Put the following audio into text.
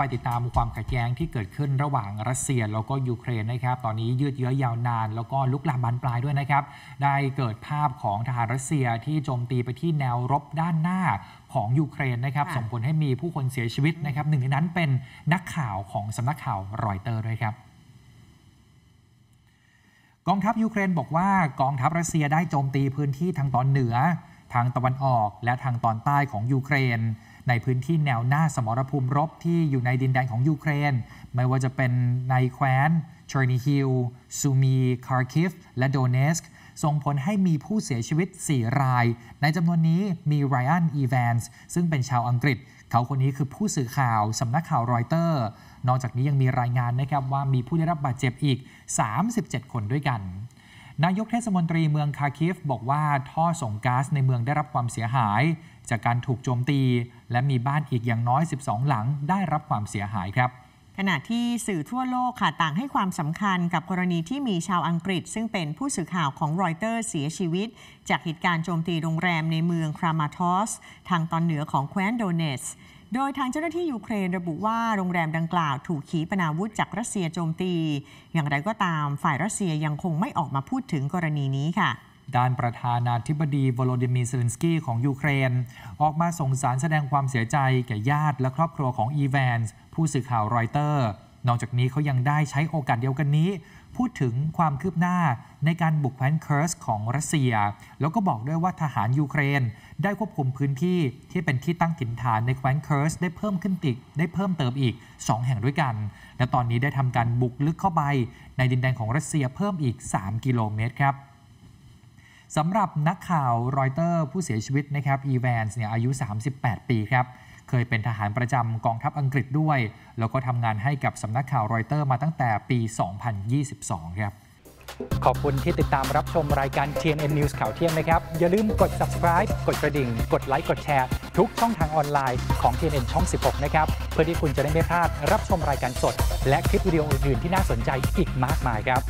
ไปติดตามความขัดแย้งที่เกิดขึ้นระหว่างรัสเซียแล้วก็ยูเครนนะครับ ตอนนี้ยืดเยื้อยาวนานแล้วก็ลุกลามบานปลายด้วยนะครับ ได้เกิดภาพของทหารรัสเซียที่โจมตีไปที่แนวรบด้านหน้าของยูเครนนะครับ ส่งผลให้มีผู้คนเสียชีวิตนะครับ หนึ่งในนั้นเป็นนักข่าวของสำนักข่าวรอยเตอร์ด้วยครับ กองทัพยูเครนบอกว่ากองทัพรัสเซียได้โจมตีพื้นที่ทางตอนเหนือทางตะวันออกและทางตอนใต้ของยูเครนในพื้นที่แนวหน้าสมรภูมิรบที่อยู่ในดินแดนของยูเครนไม่ว่าจะเป็นในแคว้นเชอร์นิฮิล ซูมี คาร์คิฟและโดเนสก์ส่งผลให้มีผู้เสียชีวิต 4 ราย ในจำนวนนี้มีไรอันอีแวนส์ซึ่งเป็นชาวอังกฤษ เขาคนนี้คือผู้สื่อข่าวสำนักข่าวรอยเตอร์ นอกจากนี้ยังมีรายงานนะครับว่ามีผู้ได้รับบาดเจ็บอีก 37 คนด้วยกันนายกเทศมนตรีเมืองคาคิฟบอกว่าท่อส่งก๊าซในเมืองได้รับความเสียหาย จากการถูกโจมตี และมีบ้านอีกอย่างน้อย 12 หลังได้รับความเสียหายครับ ขณะที่สื่อทั่วโลกค่ะต่างให้ความสำคัญกับกรณีที่มีชาวอังกฤษ ซึ่งเป็นผู้สื่อข่าวของรอยเตอร์เสียชีวิต จากเหตุการณ์โจมตีโรงแรมในเมืองครามาทอสทางตอนเหนือของแคว้นโดเนสโดยทางเจ้าหน้าที่ยูเครนระบุว่าโรงแรมดังกล่าวถูกขีปนาวุธจากรัสเซียโจมตี อย่างไรก็ตามฝ่ายรัสเซียยังคงไม่ออกมาพูดถึงกรณีนี้ค่ะ ด้านประธานาธิบดีวโลดิมีรเซเลนสกี้ของยูเครนออกมาส่งสารแสดงความเสียใจแก่ญาติและครอบครัวของอีแวนส์ผู้สื่อข่าวรอยเตอร์นอกจากนี้เขายังได้ใช้โอกาสเดียวกันนี้ พูดถึงความคืบหน้าในการบุกแคว้นเคิร์สของรัสเซียแล้วก็บอกด้วยว่าทหารยูเครน ได้ควบคุมพื้นที่ที่เป็นที่ตั้งถิ่นฐานในแคว้นเคิร์สได้เพิ่มขึ้นติดได้เพิ่มเติมอีก 2 แห่งด้วยกันและตอนนี้ได้ทำการบุกลึกเข้าไปในดินแดนของรัสเซียเพิ่มอีก 3 กิโลเมตรครับสำหรับนักข่าวรอยเตอร์ผู้เสียชีวิตนะครับอีแวนส์เนี่ยอายุ38 ปีครับเคยเป็นทหารประจำกองทัพอังกฤษด้วย แล้วก็ทำงานให้กับสำนักข่าวรอยเตอร์ มาตั้งแต่ปี 2022 ครับขอบคุณที่ติดตามรับชมรายการ TNN News ข่าวเที่ยงนะครับ อย่าลืมกด subscribe กดกระดิ่ง กดไลค์ กดแชร์ทุกช่องทางออนไลน์ของ TNN ช่อง 16 นะครับ เพื่อที่คุณจะได้ไม่พลาด รับชมรายการสด และคลิปวิดีโออื่นที่น่าสนใจอีกมากมายครับ